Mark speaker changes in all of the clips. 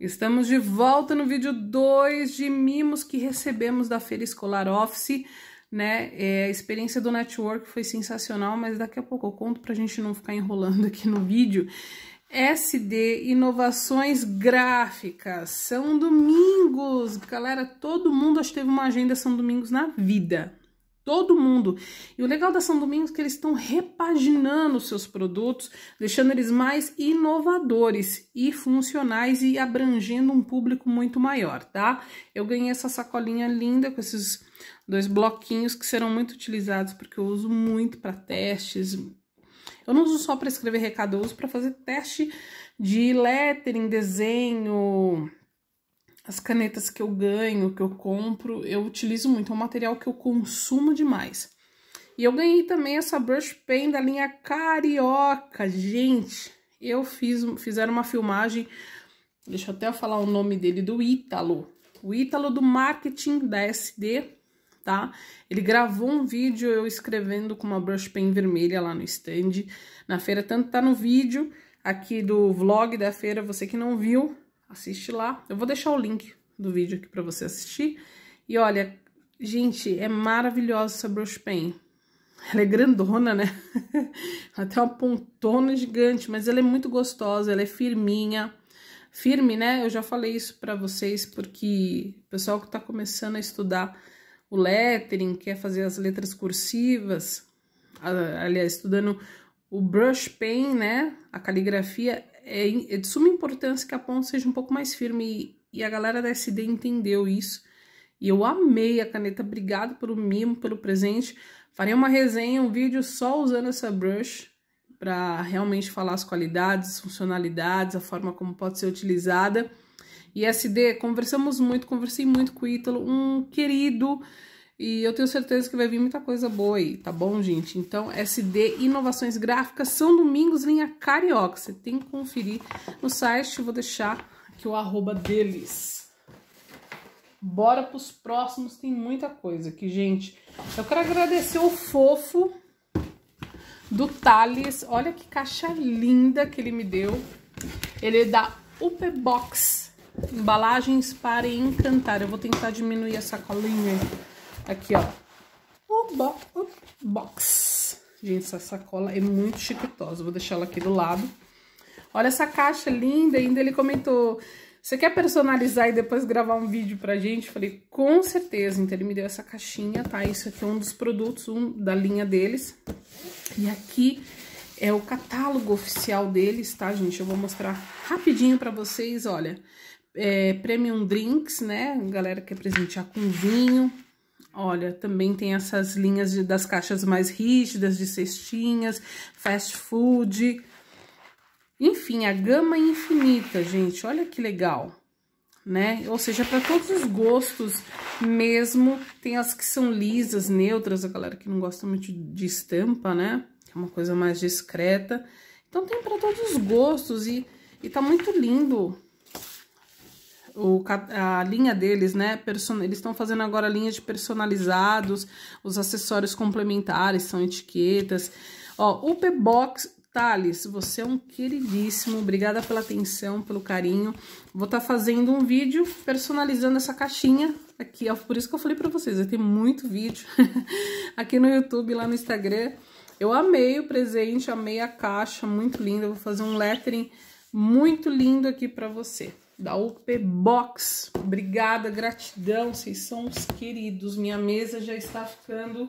Speaker 1: Estamos de volta no vídeo 2 de mimos que recebemos da Feira Escolar Office, né? É, a experiência do network foi sensacional, mas daqui a pouco eu conto pra gente não ficar enrolando aqui no vídeo. SD Inovações Gráficas, São Domingos. Galera, todo mundo acho que teve uma agenda São Domingos na vida, todo mundo. E o legal da São Domingos é que eles estão repaginando seus produtos, deixando eles mais inovadores e funcionais e abrangendo um público muito maior, tá? Eu ganhei essa sacolinha linda com esses dois bloquinhos que serão muito utilizados porque eu uso muito para testes. Eu não uso só para escrever recado, eu uso para fazer teste de lettering, desenho, as canetas que eu ganho, que eu compro, eu utilizo muito. É um material que eu consumo demais. E eu ganhei também essa brush pen da linha Carioca, gente. Eu fiz, fizeram uma filmagem, deixa eu até falar o nome dele, do Ítalo. O Ítalo do marketing da SD, tá? Ele gravou um vídeo eu escrevendo com uma brush pen vermelha lá no stand, na feira. Tanto tá no vídeo aqui do vlog da feira, você que não viu, Assiste lá. Eu vou deixar o link do vídeo aqui para você assistir. E olha, gente, é maravilhosa essa brush pen. Ela é grandona, né? ela tem uma pontona gigante, mas ela é muito gostosa, ela é firminha. Firme, né? Eu já falei isso para vocês, porque o pessoal que tá começando a estudar o lettering, quer fazer as letras cursivas, aliás, estudando o brush pen, né? A caligrafia é, é, é de suma importância que a ponta seja um pouco mais firme. E, e a galera da SD entendeu isso. E eu amei a caneta. Obrigado pelo mimo, pelo presente. Farei uma resenha, um vídeo só usando essa brush para realmente falar as qualidades, as funcionalidades, a forma como pode ser utilizada. E SD, conversamos muito, conversei muito com o Ítalo, um querido. E eu tenho certeza que vai vir muita coisa boa aí, tá bom, gente? Então, SD Inovações Gráficas, São Domingos, linha Carioca. Você tem que conferir no site, vou deixar aqui o arroba deles. Bora pros próximos, tem muita coisa aqui, gente. Eu quero agradecer o fofo do Thales. Olha que caixa linda que ele me deu. Ele é da Upe Embalagens para encantar. Eu vou tentar diminuir essa colinha aí Aqui, ó. o box. Gente, essa sacola é muito chiquitosa. Vou deixar ela aqui do lado. Olha essa caixa linda. Ainda ele comentou... Você quer personalizar e depois gravar um vídeo pra gente? Falei, com certeza. Então, ele me deu essa caixinha, tá? Isso aqui é um dos produtos, um da linha deles. E aqui é o catálogo oficial deles, tá, gente? Eu vou mostrar rapidinho pra vocês, olha. É, Premium Drinks, né? Galera que quer presentear com vinho, Olha, também tem essas linhas de, das caixas mais rígidas, de cestinhas, fast food. Enfim, a gama é infinita, gente. Olha que legal, né? Ou seja, para todos os gostos mesmo. Tem as que são lisas, neutras, a galera que não gosta muito de estampa, né? É uma coisa mais discreta. Então tem para todos os gostos e, e tá muito lindo o, a linha deles, né? Person, eles estão fazendo agora linha de personalizados, os acessórios complementares são etiquetas. Ó, o P-Box Thales, você é um queridíssimo, obrigada pela atenção, pelo carinho. Vou estar tá fazendo um vídeo personalizando essa caixinha aqui, ó, por isso que eu falei pra vocês, vai ter muito vídeo aqui no YouTube, lá no Instagram. Eu amei o presente, amei a caixa, muito linda, vou fazer um lettering muito lindo aqui pra você da UP Box. Obrigada, gratidão, vocês são os queridos. Minha mesa já está ficando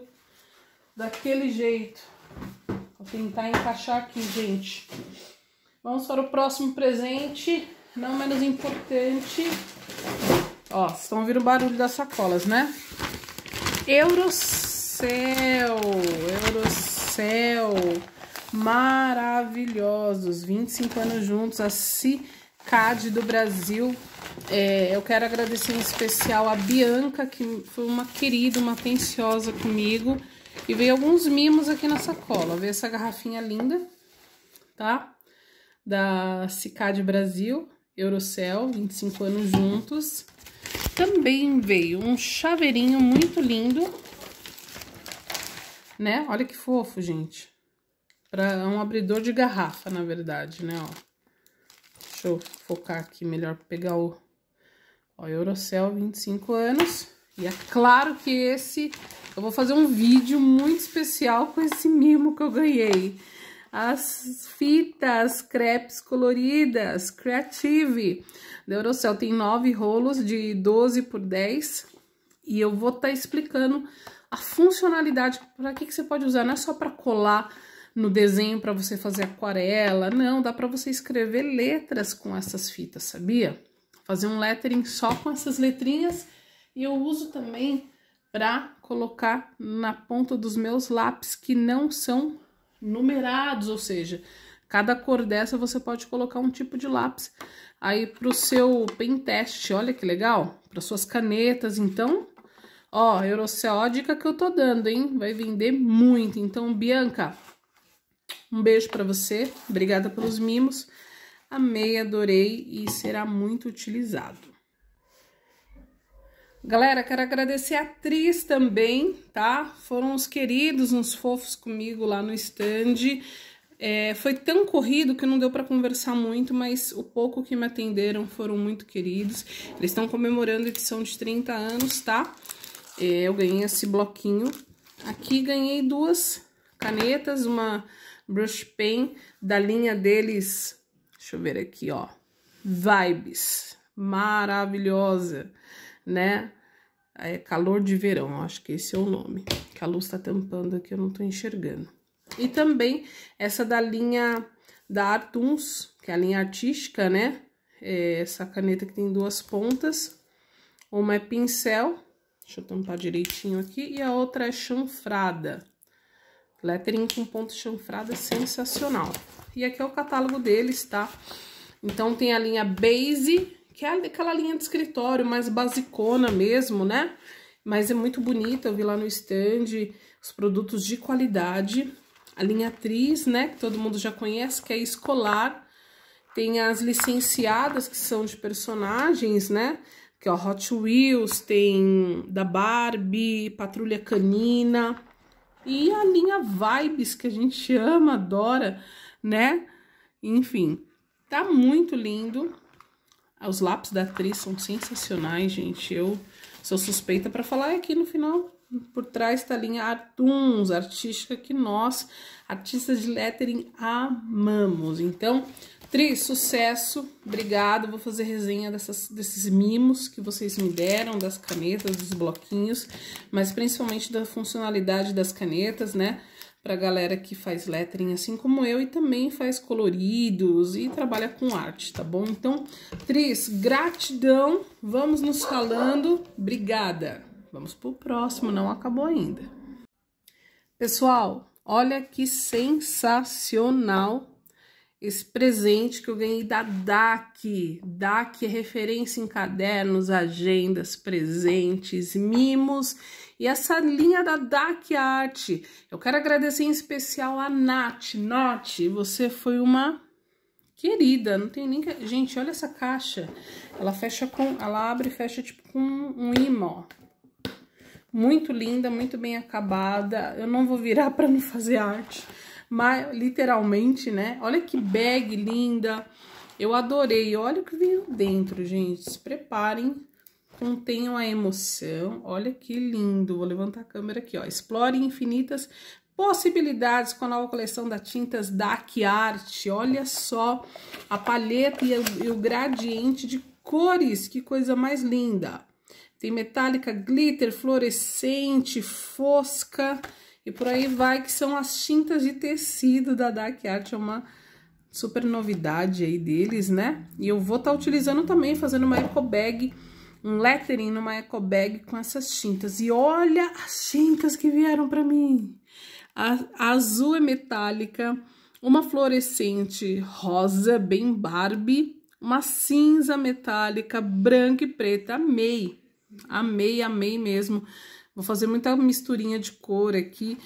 Speaker 1: daquele jeito. Vou tentar encaixar aqui, gente. Vamos para o próximo presente, não menos importante. Ó, vocês estão ouvindo o barulho das sacolas, né? Eurocel, Eurocel, maravilhosos, 25 anos juntos, assim CAD do Brasil. É, eu quero agradecer em especial a Bianca, que foi uma querida, uma atenciosa comigo. E veio alguns mimos aqui na sacola. Veio essa garrafinha linda, tá? Da Cicade Brasil, Eurocel, 25 anos juntos. Também veio um chaveirinho muito lindo, né? Olha que fofo, gente. Pra é um abridor de garrafa, na verdade, né? Ó. Deixa eu focar aqui melhor para pegar o o Eurocel, 25 anos. E é claro que esse eu vou fazer um vídeo muito especial com esse mimo que eu ganhei. As fitas crepes coloridas, Creative. Da Eurocel tem nove rolos de 12 por 10. E eu vou estar tá explicando a funcionalidade, para que, que você pode usar, não é só para colar no desenho para você fazer aquarela. Não, dá para você escrever letras com essas fitas, sabia? Fazer um lettering só com essas letrinhas e eu uso também para colocar na ponta dos meus lápis que não são numerados, ou seja, cada cor dessa você pode colocar um tipo de lápis aí para o seu pen teste. Olha que legal, para suas canetas, então, ó, Eurocel, dica que eu tô dando, hein? Vai vender muito. Então, Bianca, um beijo para você, obrigada pelos mimos. Amei, adorei e será muito utilizado. Galera, quero agradecer a atriz também, tá? Foram os queridos, uns fofos comigo lá no stand. É, foi tão corrido que não deu para conversar muito, mas o pouco que me atenderam foram muito queridos. Eles estão comemorando a edição de 30 anos, tá? É, eu ganhei esse bloquinho. Aqui ganhei duas canetas, uma Brush Pen da linha deles, deixa eu ver aqui, ó, Vibes, maravilhosa, né? É calor de verão, acho que esse é o nome, que a luz tá tampando aqui, eu não tô enxergando. E também essa da linha da Artuns, que é a linha artística, né? É essa caneta que tem duas pontas, uma é pincel, deixa eu tampar direitinho aqui, e a outra é chanfrada. Lettering com ponto chanfrada sensacional. E aqui é o catálogo deles, tá? Então, tem a linha Base, que é aquela linha de escritório mais basicona mesmo, né? Mas é muito bonita, eu vi lá no stand os produtos de qualidade. A linha Atriz, né, que todo mundo já conhece, que é escolar. Tem as licenciadas, que são de personagens, né? Que, é o Hot Wheels, tem da Barbie, Patrulha Canina e a linha Vibes, que a gente ama, adora, né? Enfim, tá muito lindo. Ah, os lápis da atriz são sensacionais, gente. Eu sou suspeita para falar aqui é no final, por trás tá a linha Artuns, artística que nós, artistas de lettering, amamos. Então, Tri, sucesso, obrigado. Vou fazer resenha dessas, desses mimos que vocês me deram, das canetas, dos bloquinhos, mas principalmente da funcionalidade das canetas, né? Pra galera que faz lettering assim como eu e também faz coloridos e trabalha com arte, tá bom? Então, Tris, gratidão, vamos nos falando, obrigada. Vamos pro próximo, não acabou ainda. Pessoal, olha que sensacional esse presente que eu ganhei da DAC. DAC é referência em cadernos, agendas, presentes, mimos e essa linha da DAC Arte. Eu quero agradecer em especial a Nath. Nath, você foi uma querida, não tem nem... Gente, olha essa caixa. Ela fecha com... Ela abre e fecha tipo com um imã, ó. Muito linda, muito bem acabada. Eu não vou virar para não fazer arte literalmente, né? Olha que bag linda. Eu adorei. Olha o que veio dentro, gente. Se preparem. Contenham a emoção. Olha que lindo. Vou levantar a câmera aqui, ó. Explore infinitas possibilidades com a nova coleção da tintas Dark Art. Olha só a paleta e o gradiente de cores. Que coisa mais linda. Tem metálica, glitter, fluorescente, fosca e por aí vai, que são as tintas de tecido da Dark Art, é uma super novidade aí deles, né? E eu vou estar tá utilizando também, fazendo uma eco bag, um lettering numa eco bag com essas tintas. E olha as tintas que vieram para mim! A, a azul é metálica, uma fluorescente rosa, bem Barbie, uma cinza metálica, branca e preta. Amei, amei, amei mesmo. Vou fazer muita misturinha de cor aqui.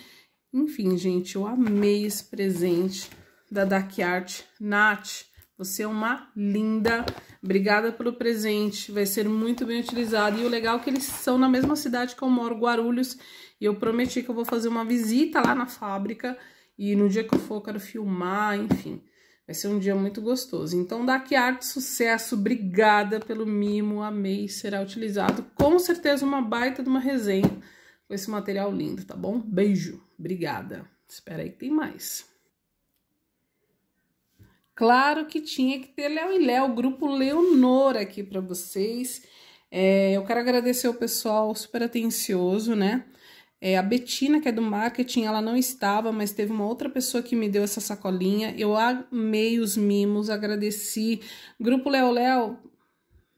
Speaker 1: Enfim, gente, eu amei esse presente da Dark Art. Nath, você é uma linda. Obrigada pelo presente. Vai ser muito bem utilizado. E o legal é que eles são na mesma cidade que eu moro, Guarulhos. E eu prometi que eu vou fazer uma visita lá na fábrica. E no dia que eu for, eu quero filmar, enfim. Vai ser um dia muito gostoso. Então, daqui arte, sucesso, obrigada pelo mimo, amei, será utilizado com certeza uma baita de uma resenha com esse material lindo, tá bom? Beijo, obrigada. Espera aí que tem mais. Claro que tinha que ter Léo e Léo, grupo Leonor aqui para vocês. É, eu quero agradecer o pessoal super atencioso, né? É, a Betina, que é do marketing, ela não estava, mas teve uma outra pessoa que me deu essa sacolinha. Eu amei os mimos, agradeci. Grupo Léo Léo,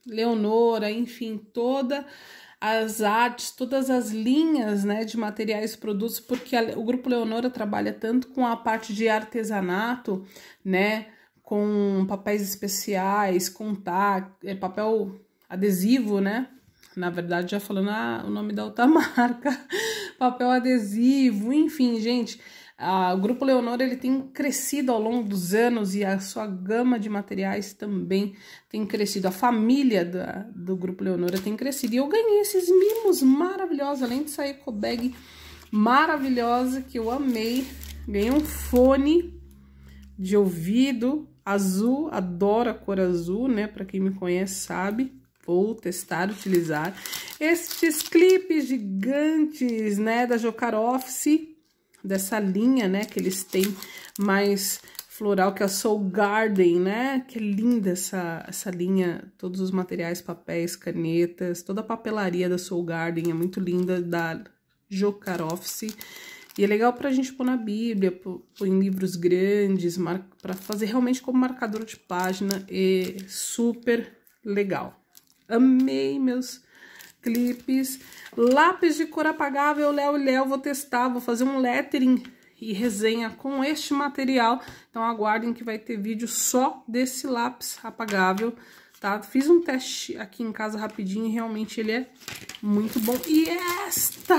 Speaker 1: Leonora, enfim, toda as artes, todas as linhas né, de materiais e produtos, porque a, o Grupo Leonora trabalha tanto com a parte de artesanato, né? Com papéis especiais, com é, papel adesivo, né? Na verdade, já falando ah, o nome da outra marca papel adesivo, enfim, gente. A, o Grupo Leonor ele tem crescido ao longo dos anos e a sua gama de materiais também tem crescido. A família da, do Grupo Leonora tem crescido. E eu ganhei esses mimos maravilhosos, além de sair com bag maravilhosa que eu amei. Ganhei um fone de ouvido azul, adoro a cor azul, né? Para quem me conhece sabe vou testar, utilizar estes clipes gigantes, né, da Jocar Office, dessa linha, né, que eles têm mais floral, que é a Soul Garden, né, que é linda essa, essa linha, todos os materiais, papéis, canetas, toda a papelaria da Soul Garden é muito linda, da Jocar Office, e é legal pra gente pôr na Bíblia, pôr, pôr em livros grandes, para fazer realmente como marcador de página, e super legal. Amei meus clipes. Lápis de cor apagável, Léo Léo, vou testar, vou fazer um lettering e resenha com este material. Então aguardem que vai ter vídeo só desse lápis apagável, tá? Fiz um teste aqui em casa rapidinho e realmente ele é muito bom. E esta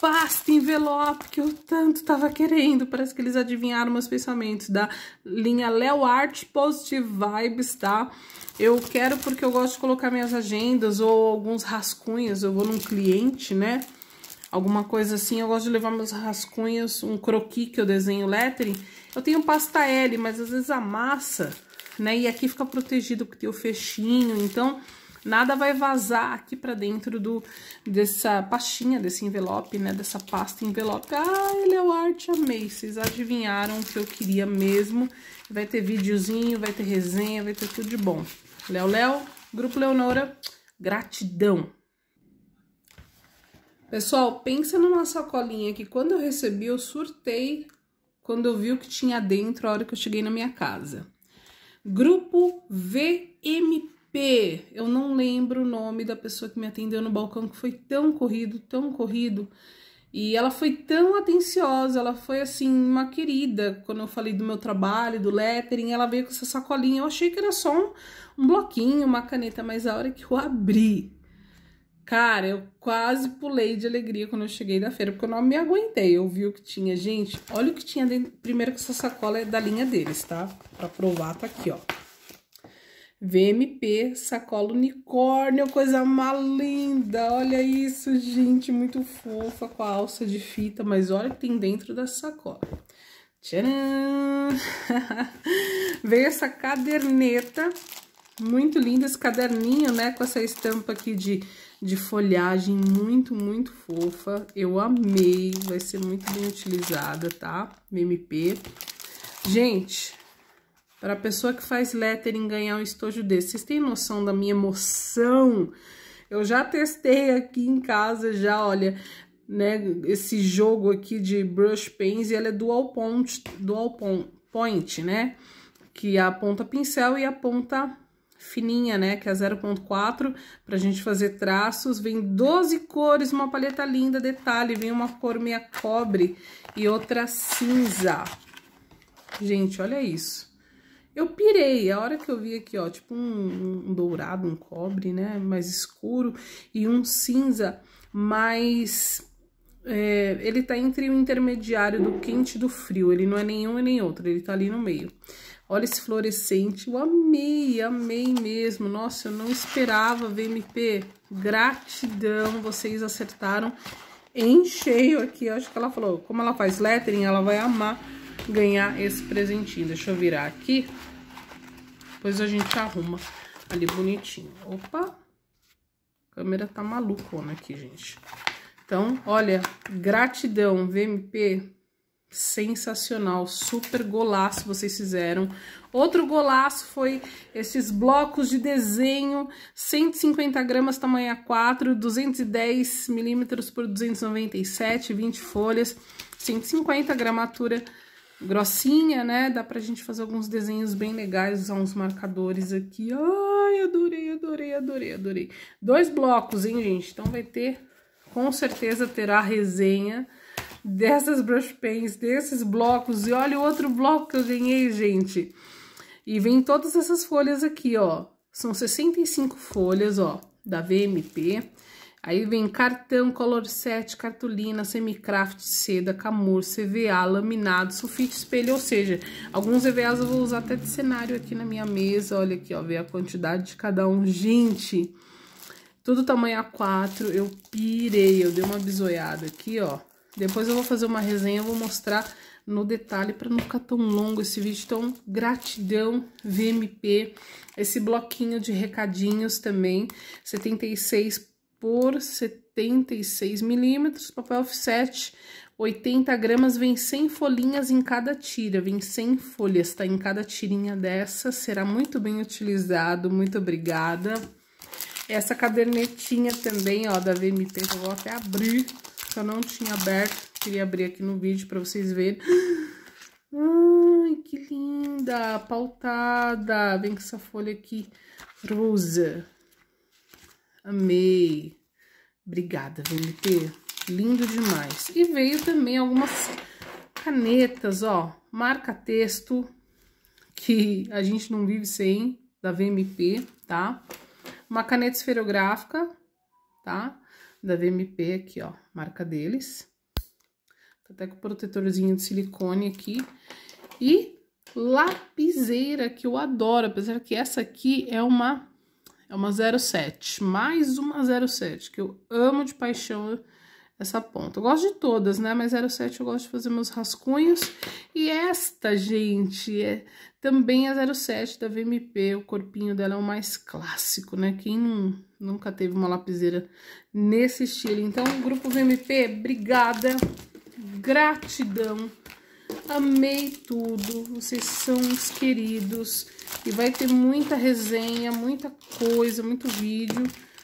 Speaker 1: pasta envelope que eu tanto tava querendo. Parece que eles adivinharam meus pensamentos da linha Léo Art Positive Vibes, tá? Eu quero porque eu gosto de colocar minhas agendas ou alguns rascunhos. Eu vou num cliente, né? Alguma coisa assim. Eu gosto de levar meus rascunhos, um croqui que eu desenho lettering. Eu tenho pasta L, mas às vezes amassa, né? E aqui fica protegido porque tem o fechinho, então... Nada vai vazar aqui pra dentro do, dessa pastinha, desse envelope, né? Dessa pasta envelope. Ah, ele é o arte, amei. Vocês adivinharam o que eu queria mesmo. Vai ter videozinho, vai ter resenha, vai ter tudo de bom. Léo Léo, Grupo Leonora, gratidão. Pessoal, pensa numa sacolinha que quando eu recebi, eu surtei quando eu vi o que tinha dentro a hora que eu cheguei na minha casa. Grupo VMP eu não lembro o nome da pessoa que me atendeu no balcão, que foi tão corrido, tão corrido. E ela foi tão atenciosa, ela foi assim, uma querida. Quando eu falei do meu trabalho, do lettering, ela veio com essa sacolinha. Eu achei que era só um, um bloquinho, uma caneta, mas a hora que eu abri, cara, eu quase pulei de alegria quando eu cheguei da feira, porque eu não me aguentei. Eu vi o que tinha, gente. Olha o que tinha dentro. Primeiro que essa sacola é da linha deles, tá? Pra provar, tá aqui, ó. VMP, sacola unicórnio, coisa mais linda. Olha isso, gente, muito fofa com a alça de fita, mas olha o que tem dentro da sacola. Tcharam! Veio essa caderneta, muito linda esse caderninho, né, com essa estampa aqui de, de folhagem, muito, muito fofa. Eu amei, vai ser muito bem utilizada, tá? VMP. Gente, para a pessoa que faz lettering ganhar um estojo desse. Vocês têm noção da minha emoção? Eu já testei aqui em casa, já, olha, né, esse jogo aqui de brush pens, e ela é dual point, dual point, né? Que é a ponta pincel e a ponta fininha, né, que é 0.4, pra gente fazer traços, vem 12 cores, uma paleta linda, detalhe, vem uma cor meia cobre e outra cinza. Gente, olha isso. Eu pirei, a hora que eu vi aqui, ó, tipo um, um dourado, um cobre, né, mais escuro, e um cinza mas É, ele tá entre o intermediário do quente e do frio, ele não é nenhum e nem outro, ele tá ali no meio. Olha esse fluorescente, eu amei, amei mesmo. Nossa, eu não esperava, VMP. Gratidão, vocês acertaram em cheio aqui. Eu acho que ela falou, como ela faz lettering, ela vai amar ganhar esse presentinho. Deixa eu virar aqui. Depois a gente arruma ali bonitinho. Opa! A câmera tá malucona aqui, gente. Então, olha, gratidão, VMP. Sensacional, super golaço vocês fizeram. Outro golaço foi esses blocos de desenho, 150 gramas, tamanho A4, 210 milímetros por 297, 20 folhas, 150 gramatura grossinha, né? Dá pra gente fazer alguns desenhos bem legais, usar uns marcadores aqui. Ai, adorei, adorei, adorei, adorei. Dois blocos, hein, gente? Então vai ter, com certeza terá resenha dessas brush pens, desses blocos. E olha o outro bloco que eu ganhei, gente. E vem todas essas folhas aqui, ó. São 65 folhas, ó, da VMP. Aí vem cartão, color set, cartolina, semicraft, seda, camur, CVA, laminado, sulfite, espelho, ou seja, alguns EVAs eu vou usar até de cenário aqui na minha mesa, olha aqui, ó, ver a quantidade de cada um. Gente, tudo tamanho A4, eu pirei, eu dei uma bisoiada aqui, ó. Depois eu vou fazer uma resenha, eu vou mostrar no detalhe para não ficar tão longo esse vídeo. Então, gratidão, VMP, esse bloquinho de recadinhos também, 76 por 76 milímetros, papel offset, 80 gramas, vem 100 folhinhas em cada tira, vem 100 folhas, tá? Em cada tirinha dessa, será muito bem utilizado, muito obrigada. Essa cadernetinha também, ó, da VMT, que eu vou até abrir, que eu não tinha aberto, queria abrir aqui no vídeo pra vocês verem. Ai, que linda, pautada, vem com essa folha aqui, rosa. Amei. Obrigada, VMP, Lindo demais. E veio também algumas canetas, ó. Marca texto, que a gente não vive sem, da VMP, tá? Uma caneta esferográfica, tá? Da VMP aqui, ó. Marca deles. Tá até com o protetorzinho de silicone aqui. E lapiseira, que eu adoro. Apesar que essa aqui é uma é uma 07, mais uma 07, que eu amo de paixão essa ponta. Eu gosto de todas, né? Mas 07 eu gosto de fazer meus rascunhos. E esta, gente, é também a 07 da VMP. O corpinho dela é o mais clássico, né? Quem não, nunca teve uma lapiseira nesse estilo. Então, grupo VMP, obrigada. Gratidão Amei tudo, vocês são uns queridos. E vai ter muita resenha, muita coisa, muito vídeo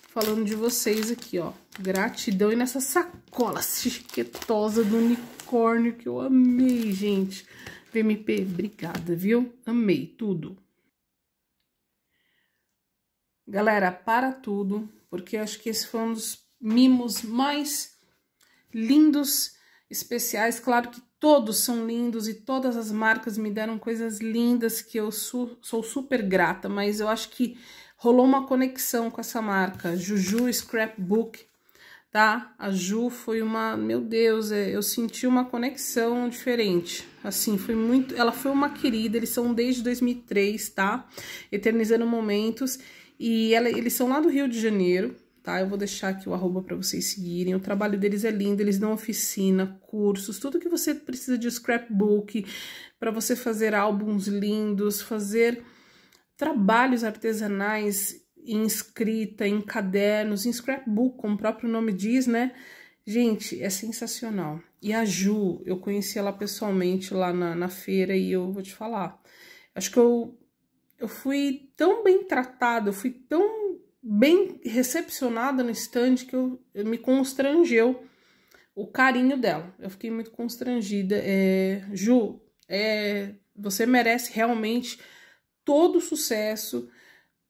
Speaker 1: falando de vocês aqui, ó. Gratidão. E nessa sacola chiquetosa do unicórnio que eu amei, gente. VMP, obrigada, viu? Amei tudo. Galera, para tudo, porque acho que esse foi um dos mimos mais lindos, especiais. Claro que Todos são lindos e todas as marcas me deram coisas lindas que eu su sou super grata, mas eu acho que rolou uma conexão com essa marca, Juju Scrapbook, tá? A Ju foi uma, meu Deus, é, eu senti uma conexão diferente. Assim, foi muito, ela foi uma querida, eles são desde 2003, tá? Eternizando momentos e ela, eles são lá do Rio de Janeiro tá? Eu vou deixar aqui o arroba para vocês seguirem. O trabalho deles é lindo, eles dão oficina, cursos, tudo que você precisa de scrapbook para você fazer álbuns lindos, fazer trabalhos artesanais em escrita, em cadernos, em scrapbook, como o próprio nome diz, né? Gente, é sensacional. E a Ju, eu conheci ela pessoalmente lá na, na feira e eu vou te falar. Acho que eu, eu fui tão bem tratada, eu fui tão bem recepcionada no estande que eu, eu, me constrangeu o carinho dela. Eu fiquei muito constrangida. É, Ju, é, você merece realmente todo o sucesso,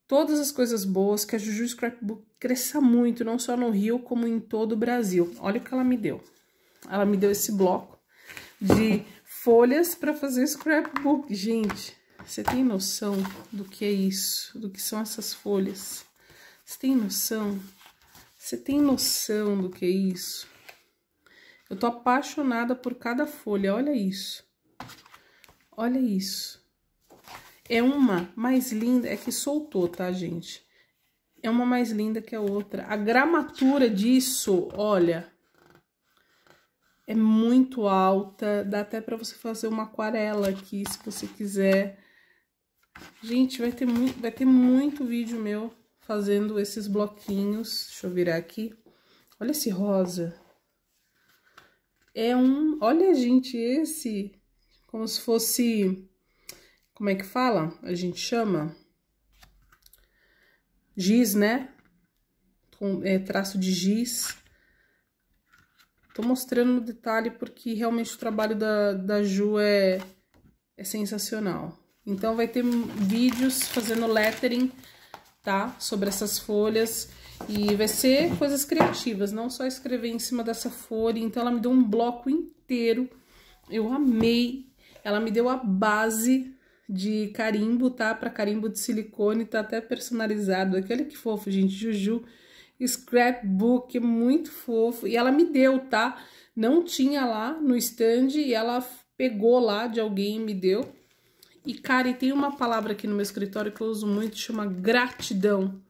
Speaker 1: todas as coisas boas, que a Juju Scrapbook cresça muito, não só no Rio, como em todo o Brasil. Olha o que ela me deu. Ela me deu esse bloco de folhas para fazer scrapbook. Gente, você tem noção do que é isso? Do que são essas folhas? Você tem noção? Você tem noção do que é isso? Eu tô apaixonada por cada folha, olha isso. Olha isso. É uma mais linda, é que soltou, tá, gente? É uma mais linda que a outra. A gramatura disso, olha, é muito alta. Dá até pra você fazer uma aquarela aqui, se você quiser. Gente, vai ter muito, vai ter muito vídeo meu fazendo esses bloquinhos. Deixa eu virar aqui. Olha esse rosa. É um... Olha, gente, esse... Como se fosse... Como é que fala? A gente chama? Giz, né? Com é, traço de giz. Tô mostrando no detalhe porque realmente o trabalho da, da Ju é, é sensacional. Então, vai ter vídeos fazendo lettering tá? Sobre essas folhas. E vai ser coisas criativas, não só escrever em cima dessa folha. Então, ela me deu um bloco inteiro. Eu amei. Ela me deu a base de carimbo, tá? Para carimbo de silicone, tá até personalizado. Aquele que fofo, gente. Juju Scrapbook, é muito fofo. E ela me deu, tá? Não tinha lá no stand e ela pegou lá de alguém e me deu. E, cara, e tem uma palavra aqui no meu escritório que eu uso muito, chama gratidão.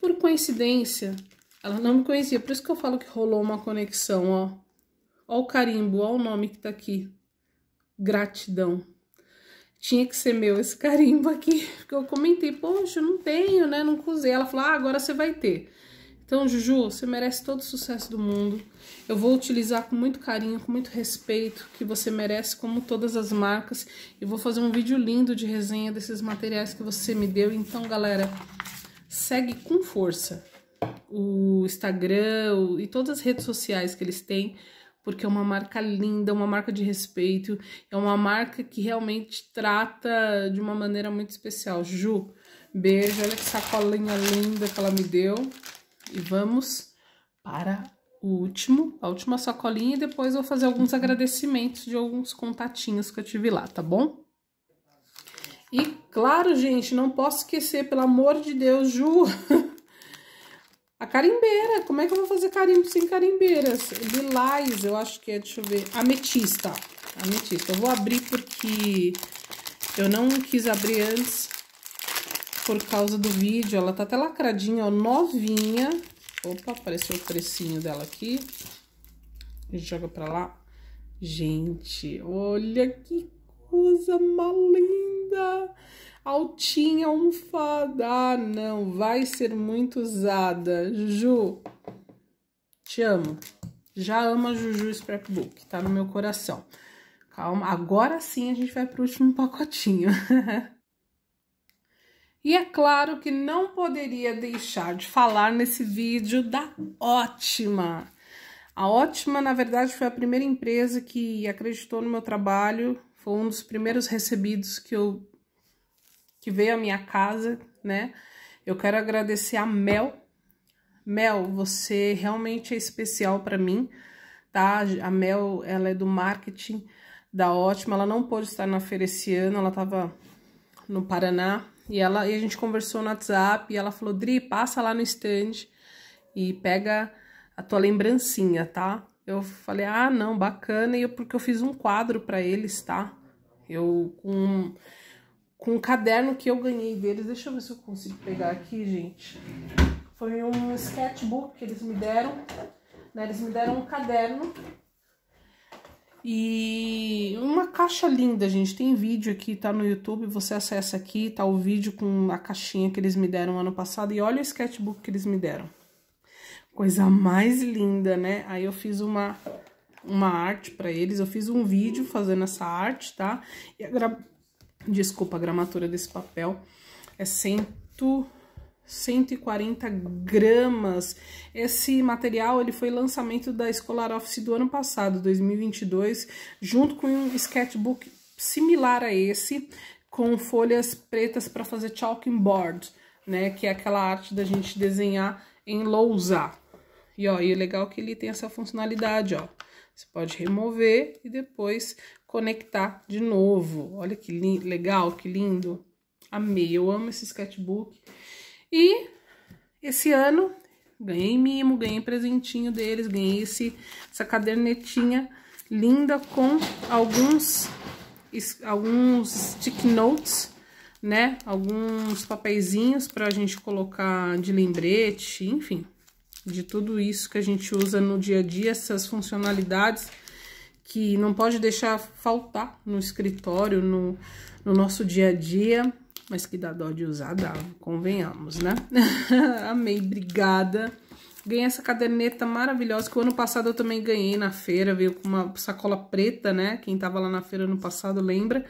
Speaker 1: Por coincidência, ela não me conhecia, por isso que eu falo que rolou uma conexão, ó. Ó o carimbo, ó o nome que tá aqui. Gratidão. Tinha que ser meu esse carimbo aqui, porque eu comentei, poxa, não tenho, né, Não usei. Ela falou, ah, agora você vai ter. Então, Juju, você merece todo o sucesso do mundo. Eu vou utilizar com muito carinho, com muito respeito, que você merece, como todas as marcas. E vou fazer um vídeo lindo de resenha desses materiais que você me deu. Então, galera, segue com força o Instagram e todas as redes sociais que eles têm, porque é uma marca linda, uma marca de respeito, é uma marca que realmente trata de uma maneira muito especial. Ju, beijo, olha que sacolinha linda que ela me deu. E vamos para o último, a última sacolinha, e depois eu vou fazer alguns agradecimentos de alguns contatinhos que eu tive lá, tá bom? E claro, gente, não posso esquecer, pelo amor de Deus, Ju, a carimbeira. Como é que eu vou fazer carimbo sem carimbeiras? Lilás, eu acho que é, deixa eu ver, ametista. Ametista. Eu vou abrir porque eu não quis abrir antes por causa do vídeo. Ela tá até lacradinha, ó, novinha. Opa, apareceu o precinho dela aqui. A gente joga pra lá. Gente, olha que coisa malinda! Altinha, almofada. Ah, não, vai ser muito usada. Juju, te amo. Já ama Juju Scrapbook, tá no meu coração. Calma, agora sim a gente vai pro último pacotinho. E é claro que não poderia deixar de falar nesse vídeo da Ótima. A Ótima, na verdade, foi a primeira empresa que acreditou no meu trabalho, foi um dos primeiros recebidos que eu que veio à minha casa, né? Eu quero agradecer a Mel. Mel, você realmente é especial para mim, tá? A Mel, ela é do marketing da Ótima, ela não pôde estar na feira esse ano, ela estava no Paraná, e, ela, e a gente conversou no WhatsApp e ela falou: Dri, passa lá no stand e pega a tua lembrancinha, tá? Eu falei: ah, não, bacana. E eu, porque eu fiz um quadro para eles, tá? Eu com, com um caderno que eu ganhei deles. Deixa eu ver se eu consigo pegar aqui, gente. Foi um sketchbook que eles me deram. Né? Eles me deram um caderno e uma caixa linda, gente. Tem vídeo aqui, tá no YouTube. Você acessa aqui, tá o vídeo com a caixinha que eles me deram ano passado. E olha o sketchbook que eles me deram. Coisa mais linda, né? Aí eu fiz uma, uma arte para eles. Eu fiz um vídeo fazendo essa arte, tá? E a gra... Desculpa, a gramatura desse papel é 100... Cento... 140 gramas. Esse material ele foi lançamento da Escolar Office do ano passado, 2022, junto com um sketchbook similar a esse, com folhas pretas para fazer chalking board, né, que é aquela arte da gente desenhar em lousa. E ó, e é legal que ele tem essa funcionalidade, ó. Você pode remover e depois conectar de novo. Olha que lindo, legal, que lindo. Amei, eu amo esse sketchbook. E esse ano ganhei mimo, ganhei presentinho deles, ganhei esse, essa cadernetinha linda com alguns, alguns stick notes, né? Alguns papeizinhos a gente colocar de lembrete, enfim, de tudo isso que a gente usa no dia a dia, essas funcionalidades que não pode deixar faltar no escritório, no, no nosso dia a dia. Mas que dá dó de usar, dá, convenhamos, né? Amei, obrigada. Ganhei essa caderneta maravilhosa, que o ano passado eu também ganhei na feira, veio com uma sacola preta, né? Quem tava lá na feira ano passado lembra.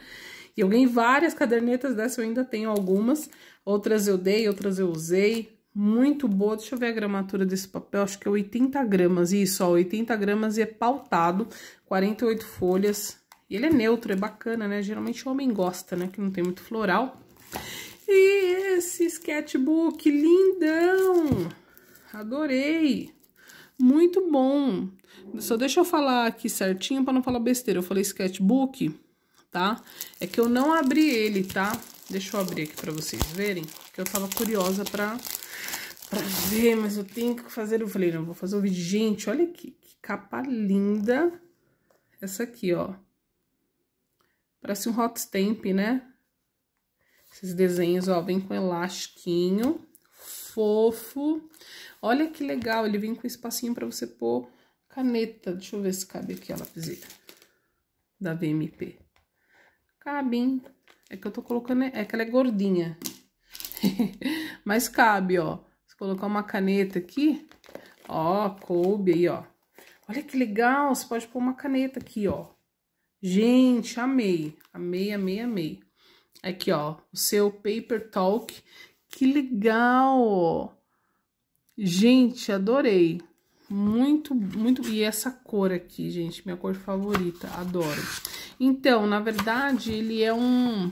Speaker 1: E eu ganhei várias cadernetas dessa, eu ainda tenho algumas. Outras eu dei, outras eu usei. Muito boa, deixa eu ver a gramatura desse papel, acho que é 80 gramas, isso, ó, 80 gramas e é pautado, 48 folhas. E ele é neutro, é bacana, né? Geralmente o homem gosta, né? Que não tem muito floral. E esse sketchbook lindão! Adorei! Muito bom! Só deixa eu falar aqui certinho para não falar besteira. Eu falei sketchbook, tá? É que eu não abri ele, tá? Deixa eu abrir aqui para vocês verem, que eu tava curiosa para para ver, mas eu tenho que fazer. Eu falei, não, vou fazer o vídeo. Gente, olha aqui, que capa linda! Essa aqui, ó. Parece um hot stamp, né? Esses desenhos, ó, vem com elastiquinho, fofo. Olha que legal, ele vem com espacinho para você pôr caneta. Deixa eu ver se cabe aqui a lapiseira da VMP. Cabe, hein? É que eu tô colocando, é que ela é gordinha. Mas cabe, ó. Se colocar uma caneta aqui, ó, coube aí, ó. Olha que legal, você pode pôr uma caneta aqui, ó. Gente, amei, amei, amei, amei. Aqui, ó, o seu Paper Talk. Que legal! Gente, adorei. Muito, muito. E essa cor aqui, gente, minha cor favorita, adoro. Então, na verdade, ele é um.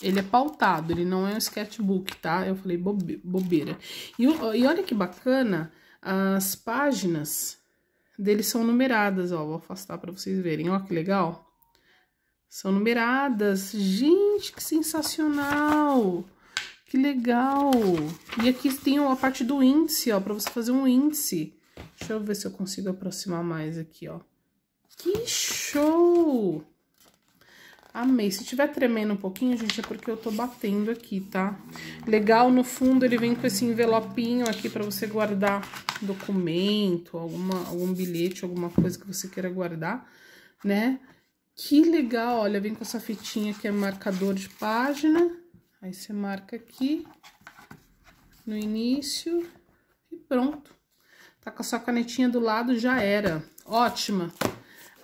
Speaker 1: Ele é pautado, ele não é um sketchbook, tá? Eu falei bobeira. E, e olha que bacana, as páginas dele são numeradas, ó. Vou afastar para vocês verem, ó, que legal. São numeradas. Gente, que sensacional! Que legal! E aqui tem a parte do índice, ó, para você fazer um índice. Deixa eu ver se eu consigo aproximar mais aqui, ó. Que show! Amei. Se tiver tremendo um pouquinho, gente, é porque eu tô batendo aqui, tá? Legal, no fundo ele vem com esse envelopinho aqui para você guardar documento, alguma, algum bilhete, alguma coisa que você queira guardar, né? Que legal, olha, vem com essa fitinha que é marcador de página. Aí você marca aqui no início e pronto. Tá com a sua canetinha do lado, já era. Ótima!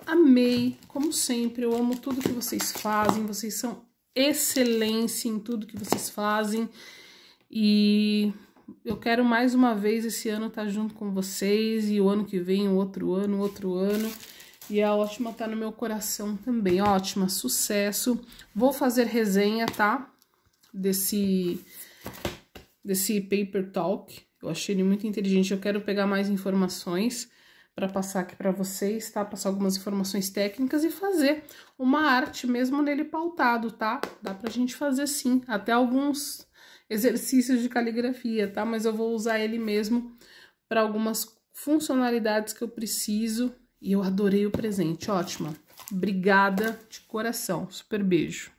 Speaker 1: Amei, como sempre, eu amo tudo que vocês fazem, vocês são excelência em tudo que vocês fazem. E eu quero mais uma vez esse ano estar tá junto com vocês e o ano que vem, outro ano, outro ano. E a ótima tá no meu coração também. Ótima, sucesso. Vou fazer resenha, tá? Desse, desse paper talk. Eu achei ele muito inteligente. Eu quero pegar mais informações para passar aqui para vocês, tá? Passar algumas informações técnicas e fazer uma arte mesmo nele pautado, tá? Dá pra gente fazer sim, até alguns exercícios de caligrafia, tá? Mas eu vou usar ele mesmo para algumas funcionalidades que eu preciso e eu adorei o presente, ótima. Obrigada de coração. Super beijo.